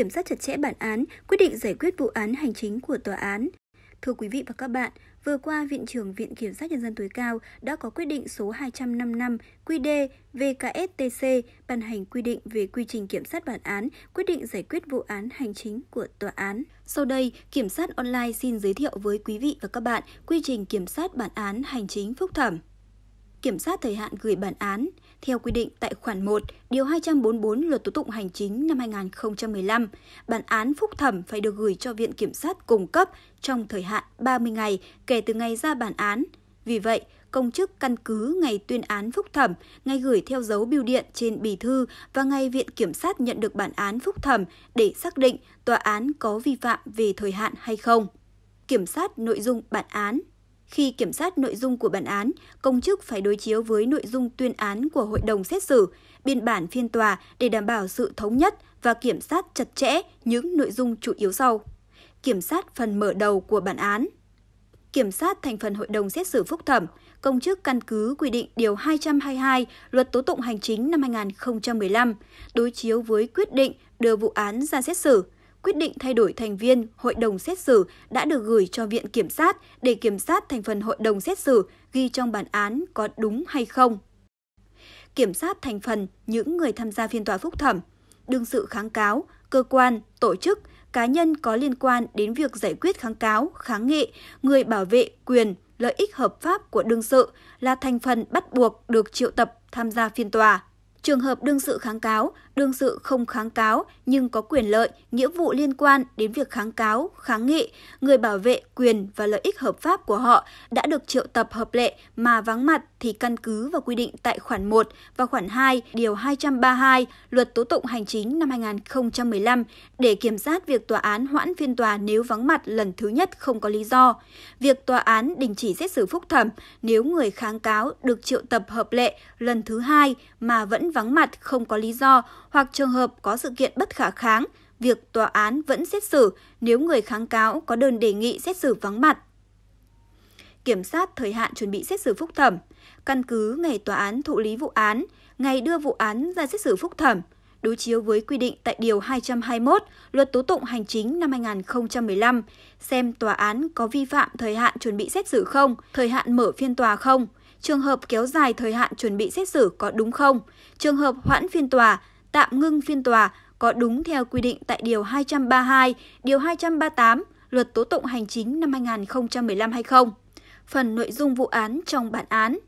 kiểm soát chặt chẽ bản án, quyết định giải quyết vụ án hành chính của tòa án. Thưa quý vị và các bạn, vừa qua Viện trưởng Viện Kiểm sát Nhân dân tối cao đã có quyết định số 255 QD VKSTC ban hành quy định về quy trình kiểm sát bản án, quyết định giải quyết vụ án hành chính của tòa án. Sau đây, Kiểm sát Online xin giới thiệu với quý vị và các bạn quy trình kiểm sát bản án hành chính phúc thẩm kiểm sát thời hạn gửi bản án theo quy định tại khoản 1, điều 244 Luật tố tụng hành chính năm 2015, bản án phúc thẩm phải được gửi cho viện kiểm sát cung cấp trong thời hạn 30 ngày kể từ ngày ra bản án. Vì vậy, công chức căn cứ ngày tuyên án phúc thẩm, ngày gửi theo dấu bưu điện trên bì thư và ngày viện kiểm sát nhận được bản án phúc thẩm để xác định tòa án có vi phạm về thời hạn hay không. Kiểm sát nội dung bản án khi kiểm sát nội dung của bản án, công chức phải đối chiếu với nội dung tuyên án của hội đồng xét xử, biên bản phiên tòa để đảm bảo sự thống nhất và kiểm sát chặt chẽ những nội dung chủ yếu sau. Kiểm sát phần mở đầu của bản án Kiểm sát thành phần hội đồng xét xử phúc thẩm, công chức căn cứ quy định Điều 222 Luật Tố tụng Hành chính năm 2015, đối chiếu với quyết định đưa vụ án ra xét xử, quyết định thay đổi thành viên hội đồng xét xử đã được gửi cho Viện Kiểm sát để kiểm sát thành phần hội đồng xét xử ghi trong bản án có đúng hay không. Kiểm sát thành phần những người tham gia phiên tòa phúc thẩm, đương sự kháng cáo, cơ quan, tổ chức, cá nhân có liên quan đến việc giải quyết kháng cáo, kháng nghị, người bảo vệ quyền, lợi ích hợp pháp của đương sự là thành phần bắt buộc được triệu tập tham gia phiên tòa. Trường hợp đương sự kháng cáo đương sự không kháng cáo nhưng có quyền lợi, nghĩa vụ liên quan đến việc kháng cáo, kháng nghị, người bảo vệ quyền và lợi ích hợp pháp của họ đã được triệu tập hợp lệ mà vắng mặt thì căn cứ vào quy định tại khoản 1 và khoản 2 điều 232 Luật tố tụng hành chính năm 2015 để kiểm soát việc tòa án hoãn phiên tòa nếu vắng mặt lần thứ nhất không có lý do. Việc tòa án đình chỉ xét xử phúc thẩm nếu người kháng cáo được triệu tập hợp lệ lần thứ hai mà vẫn vắng mặt không có lý do hoặc trường hợp có sự kiện bất khả kháng, việc tòa án vẫn xét xử nếu người kháng cáo có đơn đề nghị xét xử vắng mặt. Kiểm sát thời hạn chuẩn bị xét xử phúc thẩm, căn cứ ngày tòa án thụ lý vụ án, ngày đưa vụ án ra xét xử phúc thẩm, đối chiếu với quy định tại Điều 221 Luật Tố tụng Hành chính năm 2015, xem tòa án có vi phạm thời hạn chuẩn bị xét xử không, thời hạn mở phiên tòa không, trường hợp kéo dài thời hạn chuẩn bị xét xử có đúng không, trường hợp hoãn phiên tòa, tạm ngưng phiên tòa có đúng theo quy định tại Điều 232, Điều 238 Luật Tố tụng Hành chính năm 2015 hay không? Phần nội dung vụ án trong bản án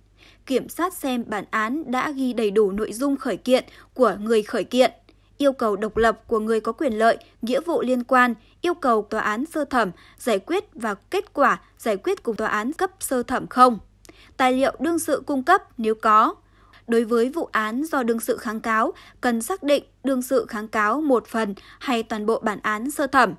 Kiểm sát xem bản án đã ghi đầy đủ nội dung khởi kiện của người khởi kiện, yêu cầu độc lập của người có quyền lợi, nghĩa vụ liên quan, yêu cầu tòa án sơ thẩm giải quyết và kết quả giải quyết cùng tòa án cấp sơ thẩm không. Tài liệu đương sự cung cấp nếu có, đối với vụ án do đương sự kháng cáo cần xác định đương sự kháng cáo một phần hay toàn bộ bản án sơ thẩm.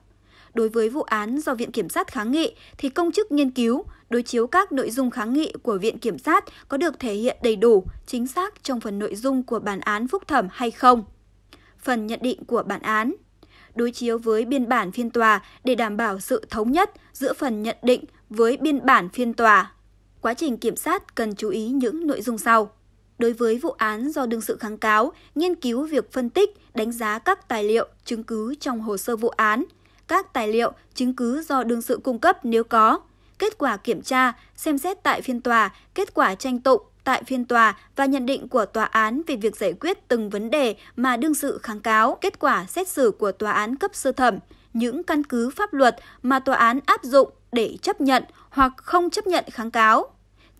Đối với vụ án do Viện Kiểm sát kháng nghị thì công chức nghiên cứu, đối chiếu các nội dung kháng nghị của Viện Kiểm sát có được thể hiện đầy đủ, chính xác trong phần nội dung của bản án phúc thẩm hay không. Phần nhận định của bản án đối chiếu với biên bản phiên tòa để đảm bảo sự thống nhất giữa phần nhận định với biên bản phiên tòa. Quá trình kiểm sát cần chú ý những nội dung sau đối với vụ án do đương sự kháng cáo nghiên cứu việc phân tích, đánh giá các tài liệu, chứng cứ trong hồ sơ vụ án, các tài liệu, chứng cứ do đương sự cung cấp nếu có, kết quả kiểm tra, xem xét tại phiên tòa, kết quả tranh tụng tại phiên tòa và nhận định của tòa án về việc giải quyết từng vấn đề mà đương sự kháng cáo, kết quả xét xử của tòa án cấp sơ thẩm, những căn cứ pháp luật mà tòa án áp dụng để chấp nhận hoặc không chấp nhận kháng cáo.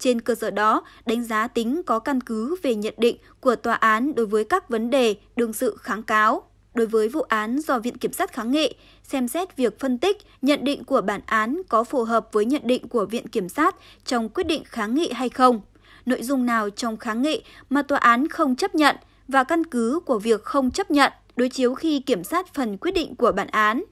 Trên cơ sở đó, đánh giá tính có căn cứ về nhận định của tòa án đối với các vấn đề đương sự kháng cáo. Đối với vụ án do Viện Kiểm sát kháng nghị, xem xét việc phân tích, nhận định của bản án có phù hợp với nhận định của Viện Kiểm sát trong quyết định kháng nghị hay không. Nội dung nào trong kháng nghị mà tòa án không chấp nhận và căn cứ của việc không chấp nhận đối chiếu khi kiểm sát phần quyết định của bản án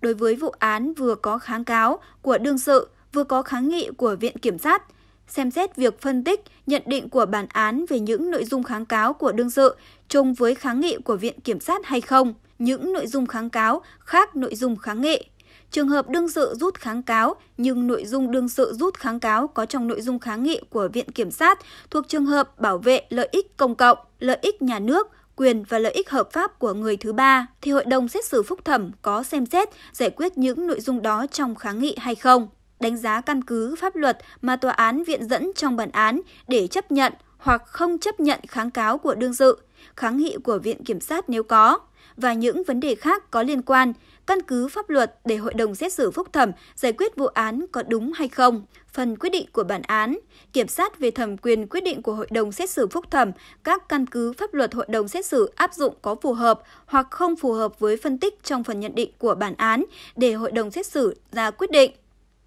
đối với vụ án vừa có kháng cáo của đương sự vừa có kháng nghị của Viện Kiểm sát, xem xét việc phân tích, nhận định của bản án về những nội dung kháng cáo của đương sự chung với kháng nghị của Viện Kiểm sát hay không, những nội dung kháng cáo khác nội dung kháng nghị. Trường hợp đương sự rút kháng cáo nhưng nội dung đương sự rút kháng cáo có trong nội dung kháng nghị của Viện Kiểm sát thuộc trường hợp bảo vệ lợi ích công cộng, lợi ích nhà nước, quyền và lợi ích hợp pháp của người thứ ba thì hội đồng xét xử phúc thẩm có xem xét giải quyết những nội dung đó trong kháng nghị hay không đánh giá căn cứ pháp luật mà tòa án viện dẫn trong bản án để chấp nhận hoặc không chấp nhận kháng cáo của đương sự, kháng nghị của viện kiểm sát nếu có và những vấn đề khác có liên quan, căn cứ pháp luật để hội đồng xét xử phúc thẩm giải quyết vụ án có đúng hay không. Phần quyết định của bản án, kiểm sát về thẩm quyền quyết định của hội đồng xét xử phúc thẩm, các căn cứ pháp luật hội đồng xét xử áp dụng có phù hợp hoặc không phù hợp với phân tích trong phần nhận định của bản án để hội đồng xét xử ra quyết định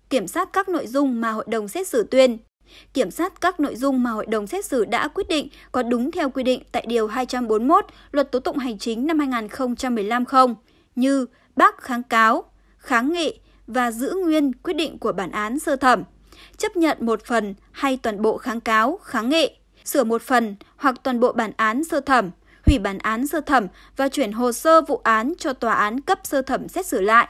kiểm sát các nội dung mà hội đồng xét xử tuyên kiểm sát các nội dung mà hội đồng xét xử đã quyết định có đúng theo quy định tại Điều 241 Luật Tố tụng Hành chính năm 2015 không, như bác kháng cáo, kháng nghị và giữ nguyên quyết định của bản án sơ thẩm, chấp nhận một phần hay toàn bộ kháng cáo, kháng nghị, sửa một phần hoặc toàn bộ bản án sơ thẩm, hủy bản án sơ thẩm và chuyển hồ sơ vụ án cho tòa án cấp sơ thẩm xét xử lại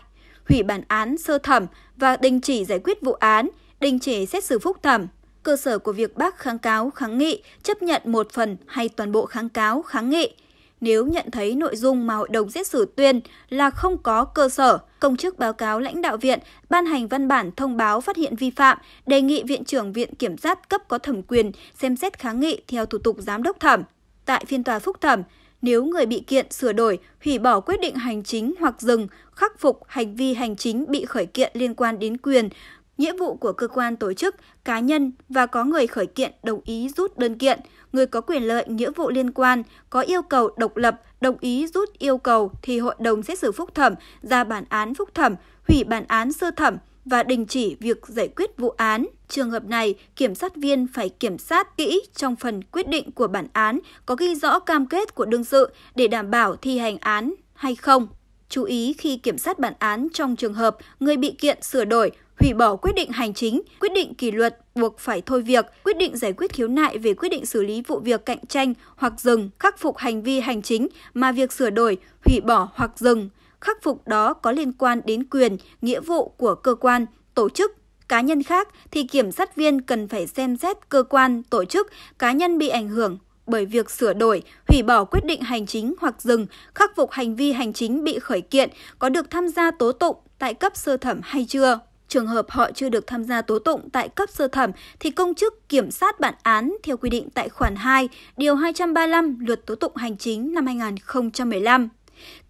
hủy bản án sơ thẩm và đình chỉ giải quyết vụ án, đình chỉ xét xử phúc thẩm. Cơ sở của việc bác kháng cáo kháng nghị chấp nhận một phần hay toàn bộ kháng cáo kháng nghị nếu nhận thấy nội dung mà hội đồng xét xử tuyên là không có cơ sở, công chức báo cáo lãnh đạo viện ban hành văn bản thông báo phát hiện vi phạm, đề nghị viện trưởng viện kiểm sát cấp có thẩm quyền xem xét kháng nghị theo thủ tục giám đốc thẩm. Tại phiên tòa phúc thẩm, nếu người bị kiện sửa đổi, hủy bỏ quyết định hành chính hoặc dừng, khắc phục hành vi hành chính bị khởi kiện liên quan đến quyền, nghĩa vụ của cơ quan tổ chức, cá nhân và có người khởi kiện đồng ý rút đơn kiện, người có quyền lợi nghĩa vụ liên quan có yêu cầu độc lập đồng ý rút yêu cầu thì hội đồng xét xử phúc thẩm ra bản án phúc thẩm, hủy bản án sơ thẩm, và đình chỉ việc giải quyết vụ án. Trường hợp này, kiểm sát viên phải kiểm sát kỹ trong phần quyết định của bản án có ghi rõ cam kết của đương sự để đảm bảo thi hành án hay không. Chú ý khi kiểm sát bản án trong trường hợp người bị kiện sửa đổi, hủy bỏ quyết định hành chính, quyết định kỷ luật buộc phải thôi việc, quyết định giải quyết khiếu nại về quyết định xử lý vụ việc cạnh tranh hoặc dừng, khắc phục hành vi hành chính mà việc sửa đổi, hủy bỏ hoặc dừng khắc phục đó có liên quan đến quyền, nghĩa vụ của cơ quan, tổ chức, cá nhân khác thì kiểm sát viên cần phải xem xét cơ quan, tổ chức, cá nhân bị ảnh hưởng bởi việc sửa đổi, hủy bỏ quyết định hành chính hoặc dừng, khắc phục hành vi hành chính bị khởi kiện có được tham gia tố tụng tại cấp sơ thẩm hay chưa. Trường hợp họ chưa được tham gia tố tụng tại cấp sơ thẩm thì công chức kiểm sát bản án theo quy định tại khoản 2, điều 235 Luật Tố tụng Hành chính năm 2015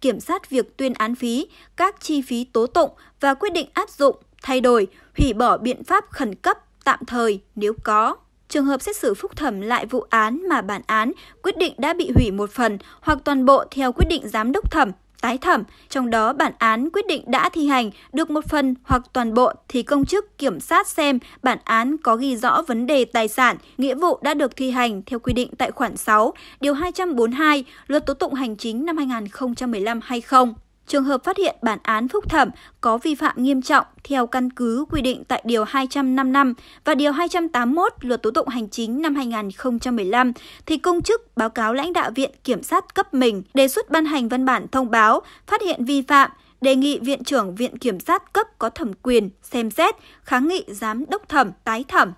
kiểm soát việc tuyên án phí, các chi phí tố tụng và quyết định áp dụng, thay đổi, hủy bỏ biện pháp khẩn cấp tạm thời nếu có. Trường hợp xét xử phúc thẩm lại vụ án mà bản án, quyết định đã bị hủy một phần hoặc toàn bộ theo quyết định giám đốc thẩm tái thẩm, trong đó bản án quyết định đã thi hành được một phần hoặc toàn bộ thì công chức kiểm sát xem bản án có ghi rõ vấn đề tài sản, nghĩa vụ đã được thi hành theo quy định tại khoản 6, điều 242 Luật tố tụng hành chính năm 2015 hay không. Trường hợp phát hiện bản án phúc thẩm có vi phạm nghiêm trọng theo căn cứ quy định tại Điều 255 và Điều 281 Luật Tố tụng Hành chính năm 2015, thì công chức báo cáo lãnh đạo Viện Kiểm sát cấp mình đề xuất ban hành văn bản thông báo phát hiện vi phạm, đề nghị Viện trưởng Viện Kiểm sát cấp có thẩm quyền xem xét, kháng nghị giám đốc thẩm, tái thẩm